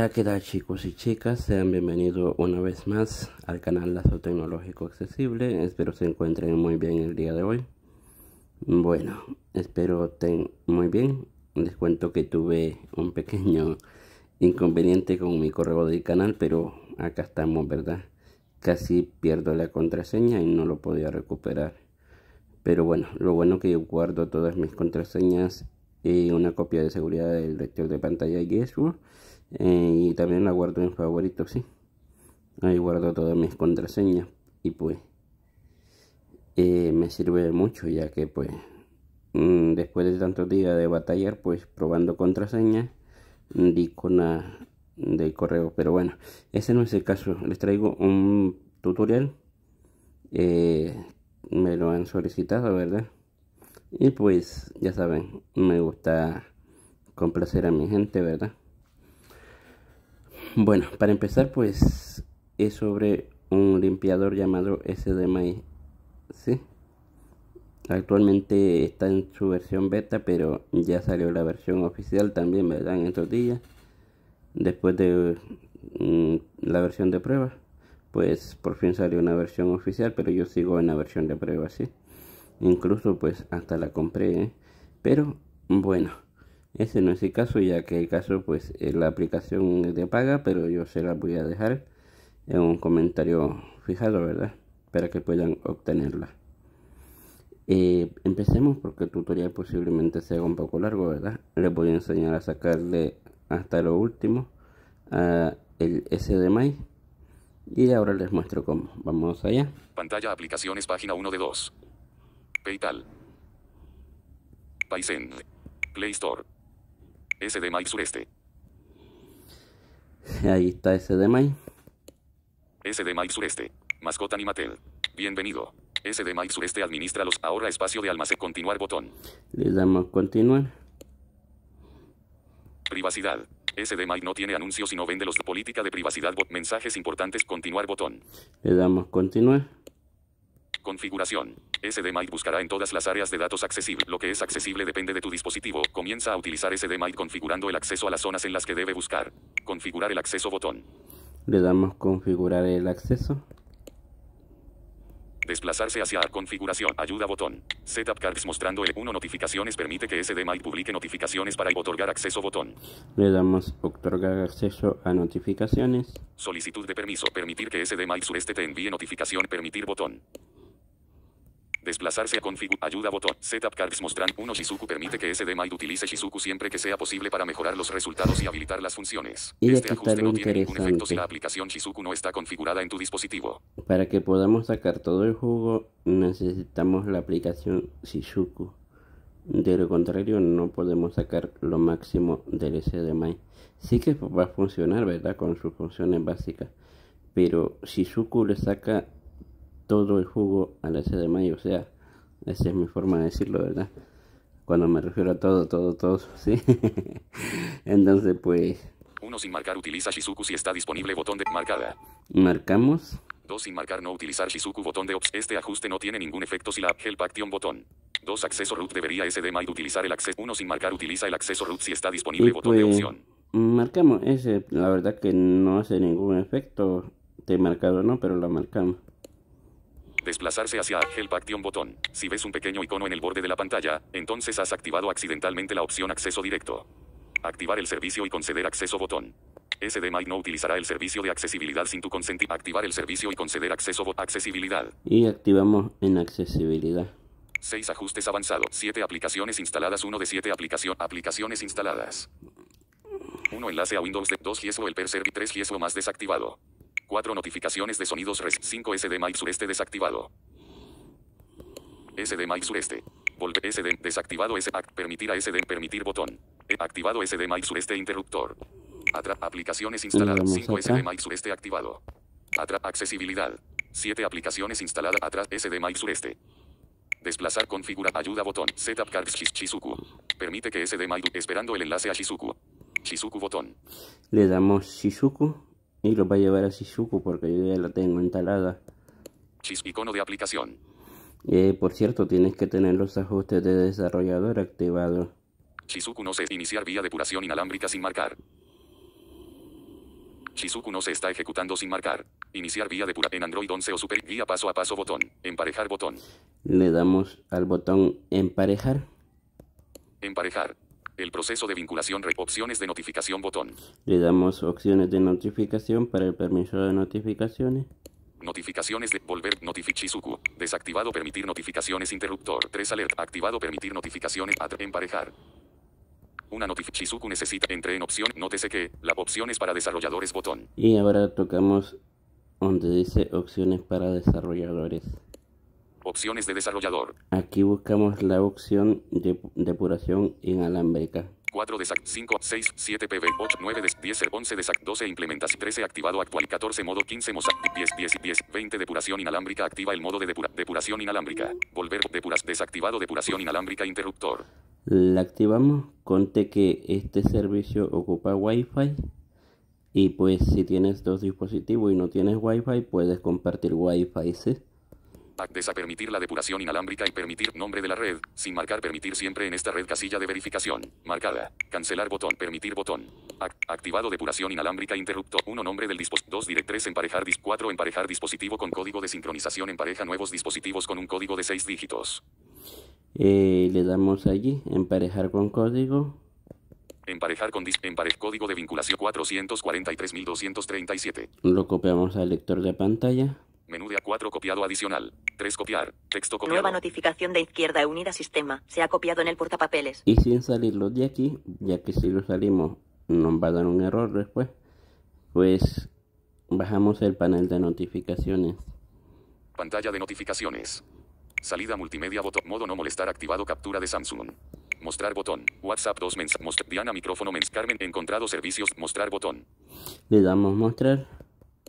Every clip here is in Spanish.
Hola, ¿qué tal chicos y chicas? Sean bienvenidos una vez más al canal Lazo Tecnológico Accesible. Espero se encuentren muy bien el día de hoy. Bueno, espero estén muy bien. Les cuento que tuve un pequeño inconveniente con mi correo del canal, pero acá estamos, ¿verdad? Casi pierdo la contraseña y no lo podía recuperar. Pero bueno, lo bueno que yo guardo todas mis contraseñas y una copia de seguridad del lector de pantalla Guesswork. Eh, y también la guardo en favoritos sí ahí guardo todas mis contraseñas y pues eh, me sirve mucho ya que pues mm, después de tantos días de batallar pues probando contraseñas di con la del correo pero bueno ese no es el caso les traigo un tutorial eh, me lo han solicitado verdad y pues ya saben me gusta complacer a mi gente verdad bueno, para empezar pues es sobre un limpiador llamado SDMI. ¿sí? Actualmente está en su versión beta, pero ya salió la versión oficial también, me dan estos días, después de mm, la versión de prueba, pues por fin salió una versión oficial, pero yo sigo en la versión de prueba, ¿sí? Incluso pues hasta la compré, ¿eh? Pero bueno. Ese no es el caso, ya que el caso, pues la aplicación de paga, pero yo se la voy a dejar en un comentario fijado, ¿verdad? Para que puedan obtenerla. Eh, empecemos porque el tutorial posiblemente sea un poco largo, ¿verdad? Les voy a enseñar a sacarle hasta lo último a el SDMI y ahora les muestro cómo. Vamos allá. Pantalla aplicaciones, página 1 de 2. PayPal. Paysend. Play Store. SDMI sureste. Ahí está SDMI. SDMI sureste. Mascota Animatel. Bienvenido. SDMI sureste administra los ahora espacio de almacén. Continuar botón. Le damos continuar. Privacidad. SDMI no tiene anuncios Sino vende los. Política de privacidad. mensajes importantes. Continuar botón. Le damos continuar. Configuración. SDMite buscará en todas las áreas de datos accesible. Lo que es accesible depende de tu dispositivo. Comienza a utilizar SDMite configurando el acceso a las zonas en las que debe buscar. Configurar el acceso botón. Le damos configurar el acceso. Desplazarse hacia configuración. Ayuda botón. Setup cards mostrando el 1 notificaciones permite que SDMite publique notificaciones para otorgar acceso botón. Le damos otorgar acceso a notificaciones. Solicitud de permiso. Permitir que SDMite sureste te envíe notificación. Permitir botón. Desplazarse a config. Ayuda botón. Setup cards mostran 1 Shizuku permite que SDMI utilice Shizuku siempre que sea posible para mejorar los resultados y habilitar las funciones. Y este ajuste no tiene ningún efecto si la aplicación Shizuku no está configurada en tu dispositivo. Para que podamos sacar todo el jugo necesitamos la aplicación Shizuku. De lo contrario no podemos sacar lo máximo del SDMI. Sí que va a funcionar, ¿verdad? Con sus funciones básicas. Pero Shizuku le saca todo el jugo a la de mayo, o sea, esa es mi forma de decirlo, ¿verdad? Cuando me refiero a todo, todo, todo, ¿sí? Entonces, pues... Uno sin marcar utiliza Shizuku si está disponible botón de marcada. Marcamos. Dos sin marcar no utilizar Shizuku botón de ops. Este ajuste no tiene ningún efecto si la help action botón. Dos Acceso root debería SDMI utilizar el acceso. Uno Sin marcar utiliza el acceso root si está disponible botón de pues, opción. Marcamos ese. La verdad que no hace ningún efecto. Te marcado no, pero lo marcamos. Desplazarse hacia Help Action botón. Si ves un pequeño icono en el borde de la pantalla, entonces has activado accidentalmente la opción acceso directo. Activar el servicio y conceder acceso botón. SDMI no utilizará el servicio de accesibilidad sin tu consentimiento. Activar el servicio y conceder acceso botón. Accesibilidad. Y activamos en accesibilidad. 6 ajustes avanzados. 7 aplicaciones instaladas. 1 de 7 aplicación, aplicaciones instaladas. 1 enlace a Windows 2 GSO el per y 3 GSO más desactivado. 4 notificaciones de sonidos res 5 SD Mic sureste desactivado. SD Mic sureste. volte SD desactivado S permitir a SD permitir botón. E, activado SD Mic sureste interruptor. Atra aplicaciones instaladas 5 SD Mic sureste activado. Atra accesibilidad. 7 aplicaciones instaladas atrás SD Mic sureste. Desplazar configura ayuda botón. Setup cards Shizuku. Permite que SD Mic esperando el enlace a Shizuku. Shizuku botón. Le damos Shizuku. Y lo va a llevar a Shizuku porque yo ya la tengo instalada. Icono de aplicación. Eh, por cierto, tienes que tener los ajustes de desarrollador activados. Shizuku no se iniciar vía depuración inalámbrica sin marcar. Shizuku no se está ejecutando sin marcar. Iniciar vía depura... en Android 11 o Super guía paso a paso botón. Emparejar botón. Le damos al botón emparejar. Emparejar. El proceso de vinculación. Opciones de notificación. Botón. Le damos opciones de notificación para el permiso de notificaciones. Notificaciones de volver notificizuku. Desactivado permitir notificaciones interruptor. tres alert. Activado permitir notificaciones emparejar. Una notificizuku necesita entre en opción. Nótese que la opción es para desarrolladores botón. Y ahora tocamos donde dice opciones para desarrolladores. Opciones de desarrollador. Aquí buscamos la opción de depuración inalámbrica. 4 de SAC, 5, 6, 7 PV, 8, 9 10, 11 de SAC, 12 implementas, 13 activado actual, 14 modo, 15 MOSAC, 10, 10, 10, 20 depuración inalámbrica, activa el modo de depuración inalámbrica, volver, depuras, desactivado depuración inalámbrica, interruptor. La activamos, conte que este servicio ocupa Wi-Fi y pues si tienes dos dispositivos y no tienes Wi-Fi puedes compartir Wi-Fi, ¿sí? Desa permitir la depuración inalámbrica y permitir nombre de la red, sin marcar permitir siempre en esta red casilla de verificación. Marcada. Cancelar botón, permitir botón. activado depuración inalámbrica interrupto. 1. Nombre del dispositivo. 2. directores, emparejar. 4. Emparejar dispositivo con código de sincronización. Empareja nuevos dispositivos con un código de 6 dígitos. Eh, le damos allí, emparejar con código. Emparejar con emparej código de vinculación 443.237. Lo copiamos al lector de pantalla. Menú de A4 copiado adicional. 3 copiar. Texto copiado. Nueva notificación de izquierda unida sistema. Se ha copiado en el portapapeles. Y sin salirlo de aquí, ya que si lo salimos nos va a dar un error después, pues bajamos el panel de notificaciones. Pantalla de notificaciones. Salida multimedia botón. Modo no molestar activado. Captura de Samsung. Mostrar botón. WhatsApp 2 mensajes. Diana micrófono mens. encontrado servicios. Mostrar botón. Le damos mostrar.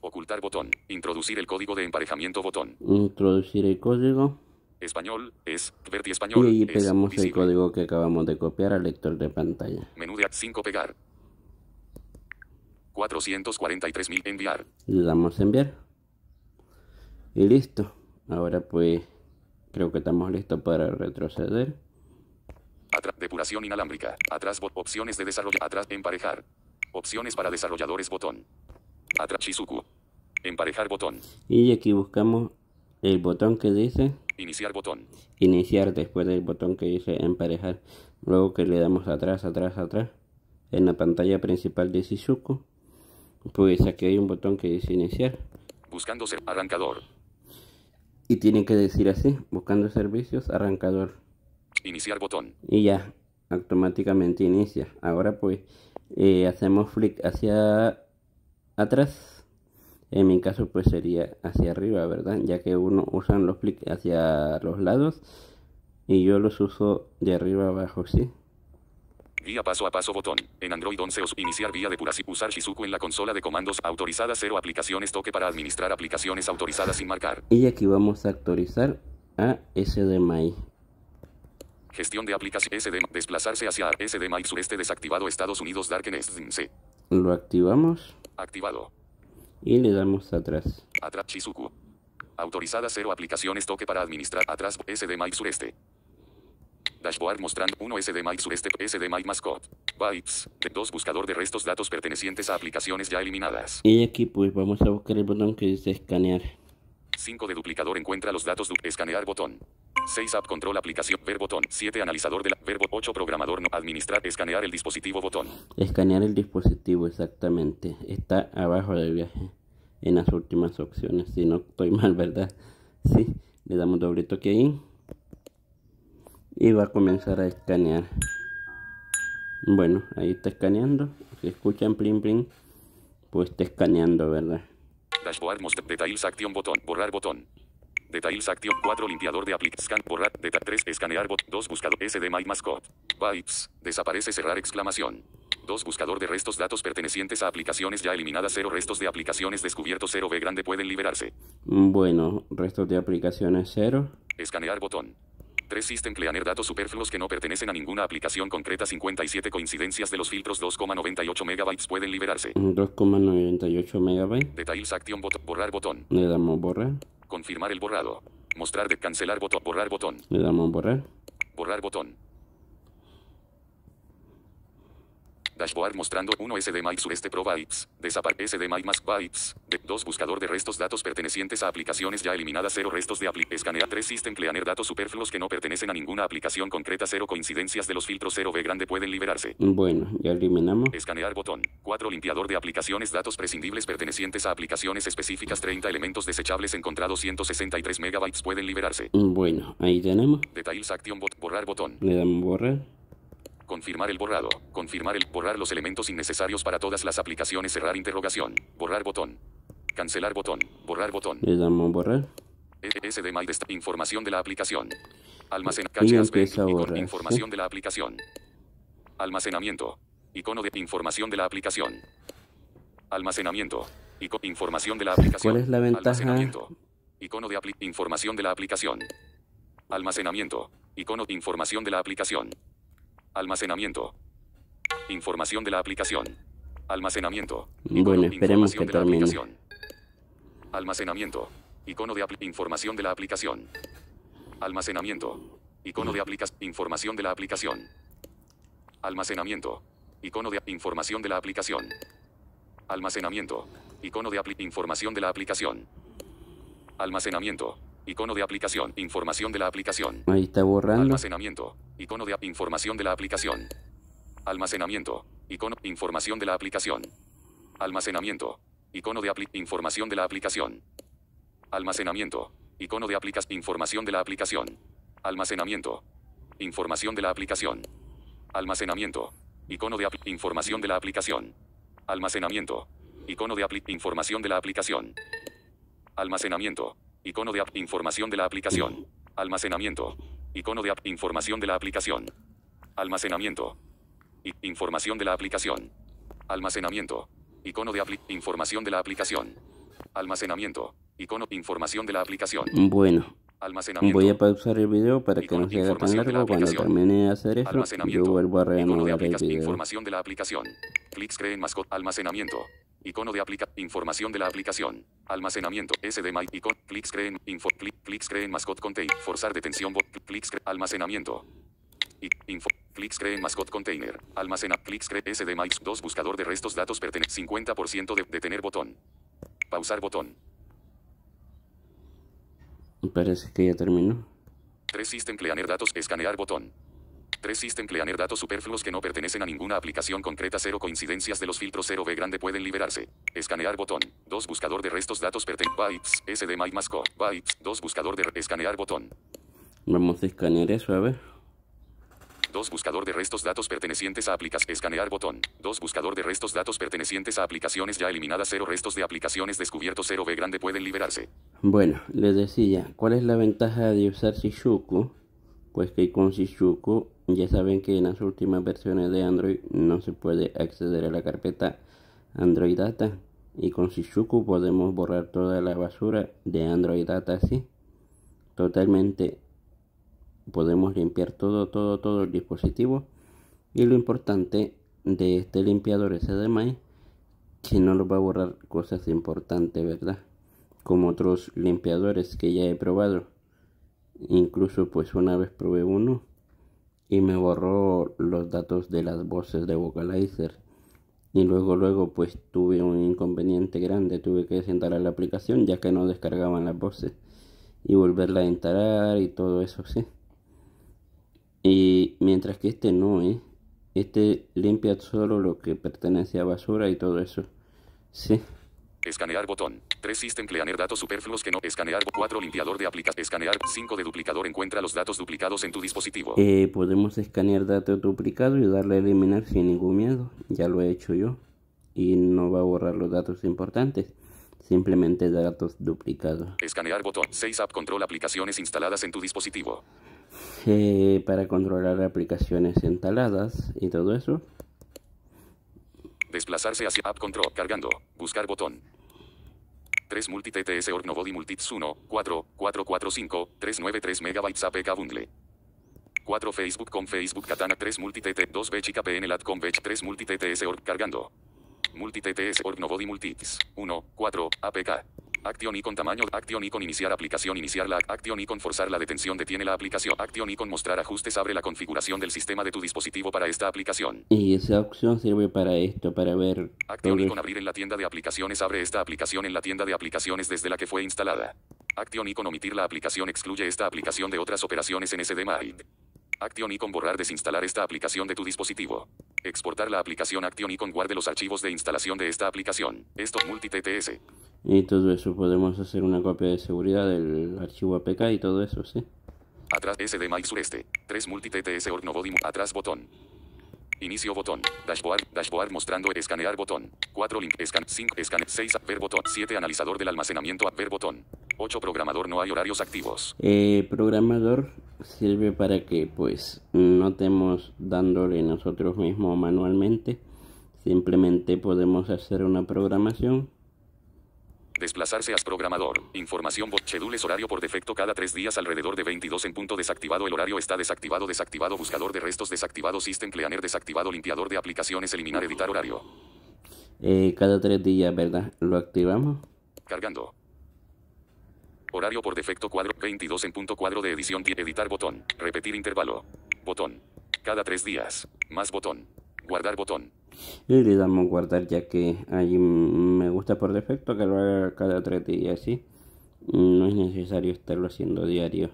Ocultar botón. Introducir el código de emparejamiento botón. Introducir el código. Español es Verti español. Y pegamos el código que acabamos de copiar al lector de pantalla. Menú de 5 pegar. 443.000 enviar. Le damos a enviar. Y listo. Ahora pues creo que estamos listos para retroceder. Atrás, depuración inalámbrica. Atrás opciones de desarrollo. Atrás emparejar. Opciones para desarrolladores botón. Shizuku. Emparejar botón. Y aquí buscamos el botón que dice. Iniciar botón. Iniciar después del botón que dice emparejar. Luego que le damos atrás, atrás, atrás. En la pantalla principal de Shizuku. Pues aquí hay un botón que dice iniciar. Buscándose arrancador. Y tiene que decir así. Buscando servicios, arrancador. Iniciar botón. Y ya. Automáticamente inicia. Ahora pues eh, hacemos flick hacia atrás. En mi caso pues sería hacia arriba, ¿verdad? Ya que uno usa los clics hacia los lados y yo los uso de arriba abajo, ¿sí? Guía paso a paso botón. En Android 11 os iniciar vía de si usar Shizuku en la consola de comandos autorizada cero aplicaciones toque para administrar aplicaciones autorizadas sin marcar. Y aquí vamos a actualizar a SDMI. Gestión de aplicaciones sdm. Desplazarse hacia SDMI sureste desactivado Estados Unidos Darkness. Lo activamos. Activado. Y le damos atrás. Atrás Shizuku. Autorizada cero aplicaciones toque para administrar. Atrás SD Mike Sureste. Dashboard mostrando 1 SD Mike Sureste SD Mascot. Bytes. 2 buscador de restos datos pertenecientes a aplicaciones ya eliminadas. Y aquí pues vamos a buscar el botón que dice escanear. 5 de duplicador encuentra los datos. de escanear botón. 6 app control aplicación. Ver botón. 7 analizador de la. Verbo 8 programador no administrar. Escanear el dispositivo botón. Escanear el dispositivo exactamente. Está abajo del viaje. En las últimas opciones. Si no estoy mal, ¿verdad? Sí. Le damos doble toque ahí. Y va a comenzar a escanear. Bueno, ahí está escaneando. Si escuchan plim plim pues está escaneando, ¿verdad? Dashboard most details action botón. Borrar botón. Details action 4 limpiador de aplicaciones. scan borrar data 3 escanear bot 2 buscador SD my mascot. Bytes. Desaparece cerrar exclamación. 2 buscador de restos datos pertenecientes a aplicaciones ya eliminadas 0 restos de aplicaciones descubiertos 0 B grande pueden liberarse. Mm, bueno, restos de aplicaciones 0. Escanear botón. 3 System Cleaner datos superfluos que no pertenecen a ninguna aplicación concreta 57 coincidencias de los filtros 2,98 MB pueden liberarse 2,98 MB Details Action bot borrar botón le damos borrar confirmar el borrado mostrar de cancelar botón borrar botón le damos borrar borrar botón Dashboard mostrando 1 SD Mike sureste Pro Bytes. Desapar SD Mike más Bytes. De 2 buscador de restos datos pertenecientes a aplicaciones ya eliminadas 0 restos de app. Escanea 3 System Cleaner datos superfluos que no pertenecen a ninguna aplicación concreta 0 coincidencias de los filtros 0 B grande pueden liberarse. Bueno, ya eliminamos. Escanear botón. 4 limpiador de aplicaciones datos prescindibles pertenecientes a aplicaciones específicas 30 elementos desechables encontrados 163 megabytes pueden liberarse. Bueno, ahí tenemos. Details Action Bot borrar botón. Le damos borrar. Confirmar el borrado. Confirmar el borrar los elementos innecesarios para todas las aplicaciones. Cerrar interrogación. Borrar botón. Cancelar botón. Borrar botón. Le damos borrar. E-, información de la aplicación. almacenamiento Información de la aplicación. Almacenamiento. Icono de información de la aplicación. Almacenamiento. icono información de la aplicación. ¿Cuál es la ventaja? Almacenamiento. Icono de información de la aplicación. Almacenamiento. Icono de información de la aplicación. Almacenamiento. Información de la aplicación. Almacenamiento. Bueno, esperemos que termine. Almacenamiento. Icono de información de la aplicación. Almacenamiento. Icono de aplicación. Información de la aplicación. Almacenamiento. Icono de información de la aplicación. Almacenamiento. Icono de información de la aplicación. Almacenamiento. Icono de aplicación. Información de la aplicación. Ahí está borrando. Almacenamiento. Icono de información de la aplicación. Almacenamiento. Icono información de la aplicación. Almacenamiento. Icono de aplic información de la aplicación. Almacenamiento. Icono de aplicas información de la aplicación. Almacenamiento. Información de la aplicación. Almacenamiento. Icono de información de la aplicación. Almacenamiento. Icono de información de la aplicación. Almacenamiento. Icono de app. Información de la aplicación. Almacenamiento. Icono de app. Información de la aplicación. Almacenamiento. información de la aplicación. Almacenamiento. Icono de información de la aplicación. Almacenamiento. Icono información de la aplicación. Bueno. Voy a pausar el video para que no información. tan largo. Cuando termine de hacer esto, yo vuelvo a reanudar Información de la aplicación. Clics creen mascot. Almacenamiento. Icono de aplicación Información de la aplicación. Almacenamiento. SD My. Icon. Clics creen. Info. Clic, clics creen mascot container Forzar detención. Bot. Clics creen. Almacenamiento. Info. Clics creen mascot container. Almacena. Clics creen. SD My. 2. Buscador de restos. Datos pertenece 50% de detener botón. Pausar botón. Parece que ya terminó. 3 System Cleaner Datos, escanear botón. 3 System Cleaner Datos superfluos que no pertenecen a ninguna aplicación concreta. cero coincidencias de los filtros 0B grande pueden liberarse. Escanear botón. 2 buscador de restos datos pertenecen. Bytes, SD My CO, Bytes, 2 buscador de escanear botón. Vamos a escanear eso, a ver. 2. Buscador de restos datos pertenecientes a aplicaciones. Escanear botón. 2. Buscador de restos datos pertenecientes a aplicaciones ya eliminadas. cero restos de aplicaciones descubiertos. 0 B grande pueden liberarse. Bueno, les decía, ¿cuál es la ventaja de usar Shishuku? Pues que con Shishuku ya saben que en las últimas versiones de Android no se puede acceder a la carpeta Android Data. Y con Shishuku podemos borrar toda la basura de Android Data así. Totalmente podemos limpiar todo todo todo el dispositivo y lo importante de este limpiador es además que no lo va a borrar cosas importantes verdad como otros limpiadores que ya he probado incluso pues una vez probé uno y me borró los datos de las voces de vocalizer y luego luego pues tuve un inconveniente grande tuve que desinstalar la aplicación ya que no descargaban las voces y volverla a instalar y todo eso sí y mientras que este no, ¿eh? Este limpia solo lo que pertenece a basura y todo eso. Sí. Escanear botón. 3. System cleaner datos superfluos que no. Escanear. 4. Limpiador de aplicaciones. Escanear. 5. De duplicador. Encuentra los datos duplicados en tu dispositivo. Eh, podemos escanear datos duplicados y darle a eliminar sin ningún miedo. Ya lo he hecho yo. Y no va a borrar los datos importantes simplemente datos duplicados. Escanear botón 6 app control aplicaciones instaladas en tu dispositivo para controlar aplicaciones instaladas y todo eso. Desplazarse hacia App Control, cargando, buscar botón. 3 multi TTS Multits 1, 4, 4, 4, 5, 3 megabytes APK bundle. 4 Facebook con Facebook Katana 3 multi 2 B chica PN lat 3 multi TTS org cargando. Multi TTS org Multits 1, 4, APK. Action icon tamaño. Action icon iniciar aplicación. Iniciar la action icon forzar la detención. Detiene la aplicación. Action icon mostrar ajustes. Abre la configuración del sistema de tu dispositivo para esta aplicación. Y esa opción sirve para esto, para ver. Action icon abrir en la tienda de aplicaciones. Abre esta aplicación en la tienda de aplicaciones desde la que fue instalada. Action icon omitir la aplicación excluye esta aplicación de otras operaciones en SDMind. Action Icon borrar desinstalar esta aplicación de tu dispositivo. Exportar la aplicación Action Icon guarde los archivos de instalación de esta aplicación. Esto multi TTS. Y todo eso, podemos hacer una copia de seguridad del archivo APK y todo eso, ¿sí? Atrás SD Mike Sureste. 3 multi TTS org atrás botón. Inicio botón. Dashboard. Dashboard mostrando escanear botón. 4 link. Scan. 5. Scan. 6. Ver botón. 7. Analizador del almacenamiento. Ver botón. 8. Programador. No hay horarios activos. el eh, programador sirve para que pues no estemos dándole nosotros mismos manualmente. Simplemente podemos hacer una programación Desplazarse a programador. Información bot. horario por defecto cada tres días alrededor de 22 en punto desactivado. El horario está desactivado. Desactivado. Buscador de restos desactivado. System Cleaner desactivado. Limpiador de aplicaciones. Eliminar. Editar horario. Eh, cada tres días, ¿verdad? Lo activamos. Cargando. Horario por defecto cuadro 22 en punto cuadro de edición editar botón. Repetir intervalo. Botón. Cada tres días. Más botón. Guardar botón y le damos guardar ya que ahí me gusta por defecto que lo haga cada tres días ¿sí? no es necesario estarlo haciendo diario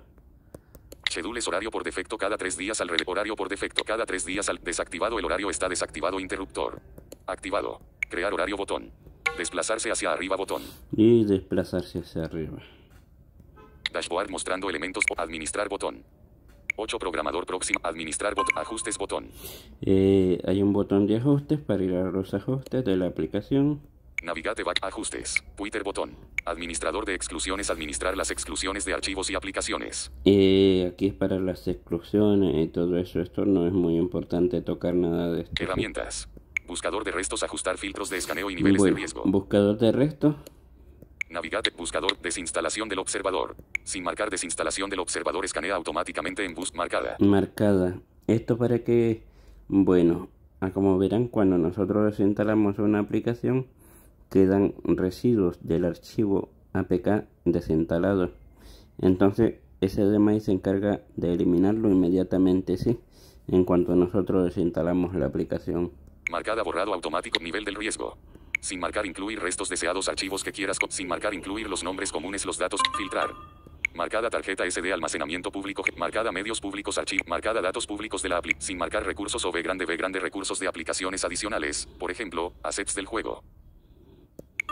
Chedules horario por defecto cada tres días al horario por defecto cada tres días al desactivado el horario está desactivado interruptor activado crear horario botón desplazarse hacia arriba botón y desplazarse hacia arriba dashboard mostrando elementos o administrar botón 8 programador próximo, administrar bot ajustes botón. Eh, hay un botón de ajustes para ir a los ajustes de la aplicación. Navigate back ajustes, Twitter botón, administrador de exclusiones, administrar las exclusiones de archivos y aplicaciones. Eh, aquí es para las exclusiones y todo eso, esto no es muy importante tocar nada de esto. Herramientas, buscador de restos, ajustar filtros de escaneo y niveles de riesgo. Buscador de restos. Navigate buscador. Desinstalación del observador. Sin marcar desinstalación del observador escanea automáticamente en bus marcada. Marcada. Esto para que, bueno, ah, como verán, cuando nosotros desinstalamos una aplicación, quedan residuos del archivo APK desinstalado. Entonces, ese SDMI se encarga de eliminarlo inmediatamente, sí, en cuanto nosotros desinstalamos la aplicación. Marcada borrado automático nivel del riesgo. Sin marcar incluir restos deseados archivos que quieras sin marcar incluir los nombres comunes los datos filtrar. Marcada tarjeta SD almacenamiento público marcada medios públicos archivo marcada datos públicos de la app sin marcar recursos o B grande B grande recursos de aplicaciones adicionales, por ejemplo, assets del juego.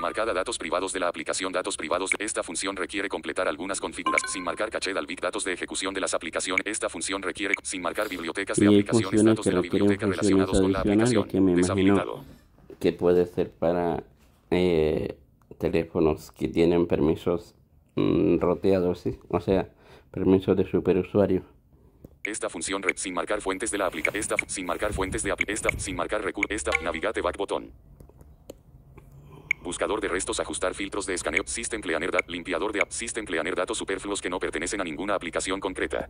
Marcada datos privados de la aplicación datos privados. de Esta función requiere completar algunas configuras sin marcar caché al big datos de ejecución de las aplicaciones. Esta función requiere sin marcar bibliotecas de aplicaciones datos de la biblioteca relacionados con la aplicación. Deshabilitado que puede ser para eh, teléfonos que tienen permisos mm, roteados, o sea, permisos de superusuario. Esta función red sin marcar fuentes de la aplicación. Esta sin marcar fuentes de aplicación. Esta sin marcar recurso. Esta navigate back botón. Buscador de restos, ajustar filtros de escaneo, System cleaner, limpiador de app, System cleaner, datos superfluos que no pertenecen a ninguna aplicación concreta.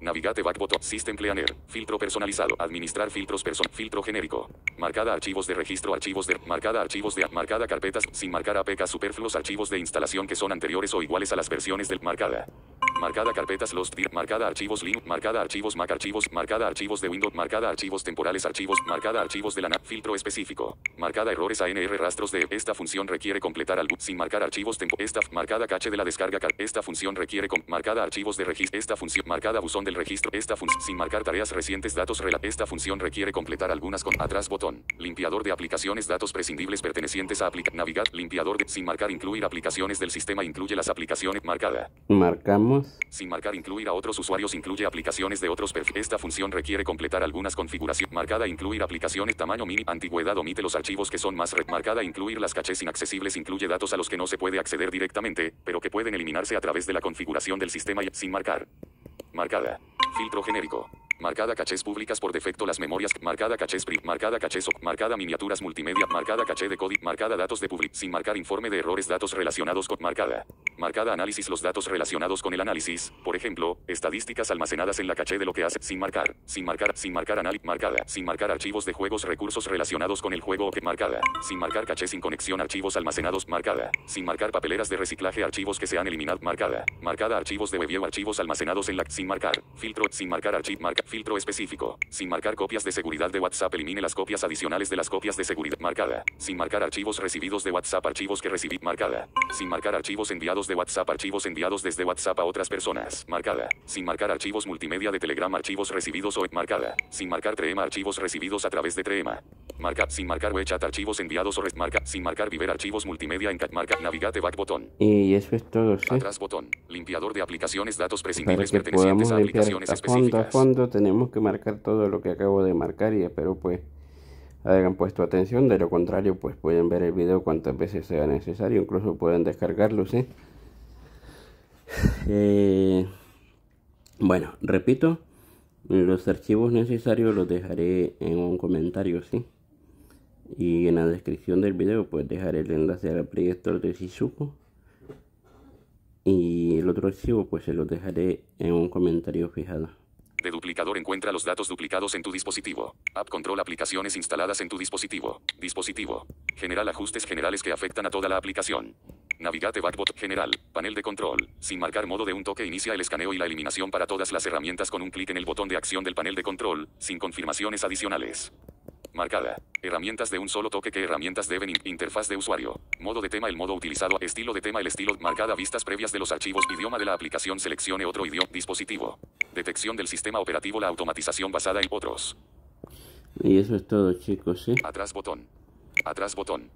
Navigate Backbot, System Planner. Filtro personalizado. Administrar filtros person. Filtro genérico. Marcada archivos de registro. Archivos de. Marcada archivos de. Marcada carpetas. Sin marcar APK superfluos. Archivos de instalación que son anteriores o iguales a las versiones del. Marcada marcada carpetas Lost Dir, marcada archivos link, marcada archivos Mac archivos, marcada archivos de Windows, marcada archivos temporales archivos, marcada archivos de la NAP, filtro específico, marcada errores ANR rastros de esta función requiere completar algo sin marcar archivos tempo, esta marcada cache de la descarga esta función requiere con marcada archivos de registro, esta función marcada buzón del registro, esta función sin marcar tareas recientes datos rela, esta función requiere completar algunas con atrás botón, limpiador de aplicaciones datos prescindibles pertenecientes a aplic navegar, limpiador de sin marcar incluir aplicaciones del sistema incluye las aplicaciones marcada. Marcamos sin marcar incluir a otros usuarios incluye aplicaciones de otros perfiles. Esta función requiere completar algunas configuraciones. Marcada incluir aplicaciones tamaño mini. Antigüedad omite los archivos que son más red. Marcada incluir las cachés inaccesibles incluye datos a los que no se puede acceder directamente, pero que pueden eliminarse a través de la configuración del sistema y sin marcar. Marcada. Filtro genérico. Marcada cachés públicas por defecto las memorias. Marcada cachés PRI. Marcada cachés OK. Marcada miniaturas multimedia. Marcada caché de código Marcada datos de public. Sin marcar informe de errores datos relacionados con marcada. Marcada análisis los datos relacionados con el análisis. Por ejemplo, estadísticas almacenadas en la caché de lo que hace. Sin marcar. Sin marcar. Sin marcar análisis. Marcada. Sin marcar archivos de juegos recursos relacionados con el juego o que marcada. Sin marcar caché sin conexión archivos almacenados. Marcada. Sin marcar papeleras de reciclaje archivos que se han eliminado. Marcada. Marcada archivos de webview archivos almacenados en la. Sin marcar. Filtro. Sin marcar archivo. Marca Filtro específico. Sin marcar copias de seguridad de WhatsApp, elimine las copias adicionales de las copias de seguridad marcada. Sin marcar archivos recibidos de WhatsApp, archivos que recibí marcada. Sin marcar archivos enviados de WhatsApp, archivos enviados desde WhatsApp a otras personas marcada. Sin marcar archivos multimedia de Telegram, archivos recibidos o marcada. Sin marcar Treema, archivos recibidos a través de Trema. Marca. Sin marcar WeChat, archivos enviados o marca. Sin marcar Viver, archivos multimedia en Catmarca. marca. Navigate back botón. Y eso es todo. Atrás botón. Limpiador de aplicaciones, datos prescindibles pertenecientes a aplicaciones específicas tenemos que marcar todo lo que acabo de marcar y espero pues hayan puesto atención de lo contrario pues pueden ver el video cuantas veces sea necesario incluso pueden descargarlo eh, bueno repito los archivos necesarios los dejaré en un comentario sí y en la descripción del video pues dejaré el enlace al proyecto de Shizuko y el otro archivo pues se los dejaré en un comentario fijado encuentra los datos duplicados en tu dispositivo. App Control aplicaciones instaladas en tu dispositivo. Dispositivo. General ajustes generales que afectan a toda la aplicación. Navigate Backbot General, panel de control. Sin marcar modo de un toque inicia el escaneo y la eliminación para todas las herramientas con un clic en el botón de acción del panel de control, sin confirmaciones adicionales. Marcada. Herramientas de un solo toque. que herramientas deben? Interfaz de usuario. Modo de tema. El modo utilizado. Estilo de tema. El estilo. Marcada. Vistas previas de los archivos. Idioma de la aplicación. Seleccione otro idioma. Dispositivo. Detección del sistema operativo. La automatización basada en otros. Y eso es todo, chicos, ¿eh? Atrás botón. Atrás botón.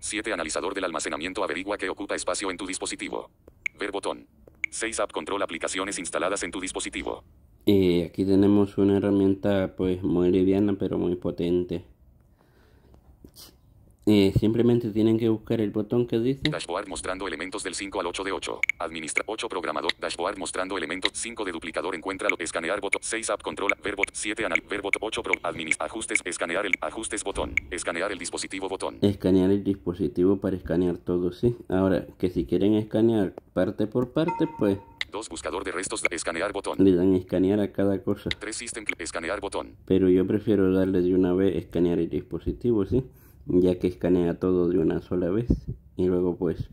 7. Analizador del almacenamiento. Averigua que ocupa espacio en tu dispositivo. Ver botón. 6. App control aplicaciones instaladas en tu dispositivo. Eh, aquí tenemos una herramienta pues muy liviana pero muy potente. Eh, simplemente tienen que buscar el botón que dice. Dashboard mostrando elementos del 5 al 8 de 8. Administra 8 programador. Dashboard mostrando elementos 5 de duplicador. Encuentra lo escanear botón. 6 app control. Verbot 7 anal. Verbot 8 pro. Administra ajustes. Escanear el ajustes botón. Escanear el dispositivo botón. Escanear el dispositivo para escanear todo, sí. Ahora que si quieren escanear parte por parte, pues dos Buscador de restos. Escanear botón. Le dan escanear a cada cosa. System. Escanear botón. Pero yo prefiero darle de una vez escanear el dispositivo, ¿sí? Ya que escanea todo de una sola vez. Y luego pues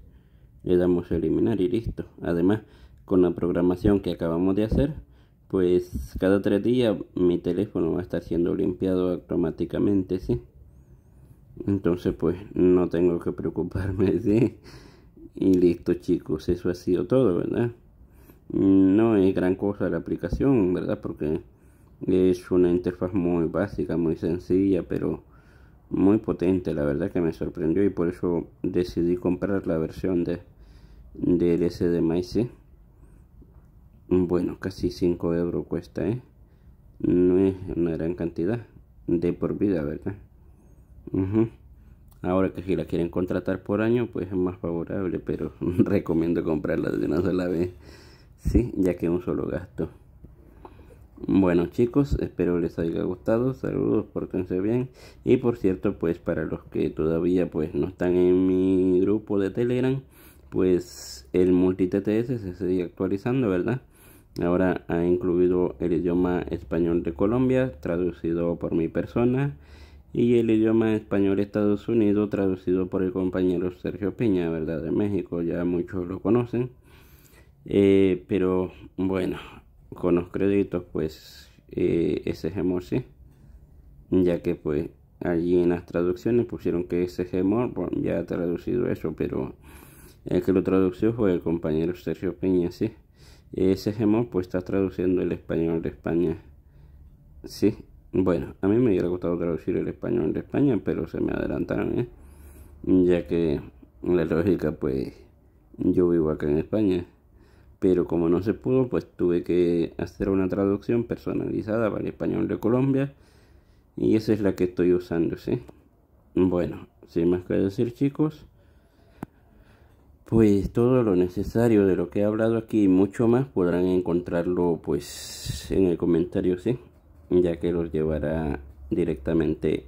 le damos eliminar y listo. Además, con la programación que acabamos de hacer, pues cada tres días mi teléfono va a estar siendo limpiado automáticamente, ¿sí? Entonces pues no tengo que preocuparme, de Y listo chicos, eso ha sido todo, ¿verdad? Mm, no es gran cosa la aplicación, ¿verdad? Porque es una interfaz muy básica, muy sencilla, pero muy potente, la verdad que me sorprendió y por eso decidí comprar la versión de del de Bueno, casi 5 euros cuesta, ¿eh? No es una gran cantidad de por vida, ¿verdad? Ahora que si la quieren contratar por año, pues es más favorable, pero recomiendo comprarla de una sola vez sí ya que un solo gasto bueno chicos espero les haya gustado saludos portense bien y por cierto pues para los que todavía pues no están en mi grupo de telegram pues el multi se sigue actualizando verdad ahora ha incluido el idioma español de Colombia traducido por mi persona y el idioma español Estados Unidos traducido por el compañero Sergio Piña ¿verdad? De México, ya muchos lo conocen. Eh, pero bueno, con los créditos pues eh, gemor sí. Ya que pues allí en las traducciones pusieron que ese gemor ya ha traducido eso, pero el que lo tradució fue el compañero Sergio Peña, sí. gemor pues está traduciendo el español de España. Sí, bueno, a mí me hubiera gustado traducir el español de España, pero se me adelantaron, ¿eh? ya que la lógica pues yo vivo acá en España pero como no se pudo, pues tuve que hacer una traducción personalizada para el español de Colombia y esa es la que estoy usando, ¿sí? Bueno, sin más que decir chicos, pues todo lo necesario de lo que he hablado aquí y mucho más podrán encontrarlo pues en el comentario, ¿sí? Ya que los llevará directamente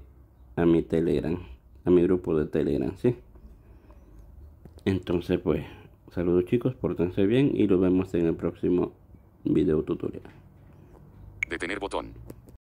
a mi Telegram, a mi grupo de Telegram, ¿sí? Entonces pues Saludos chicos, pórtense bien y nos vemos en el próximo video tutorial. Detener botón.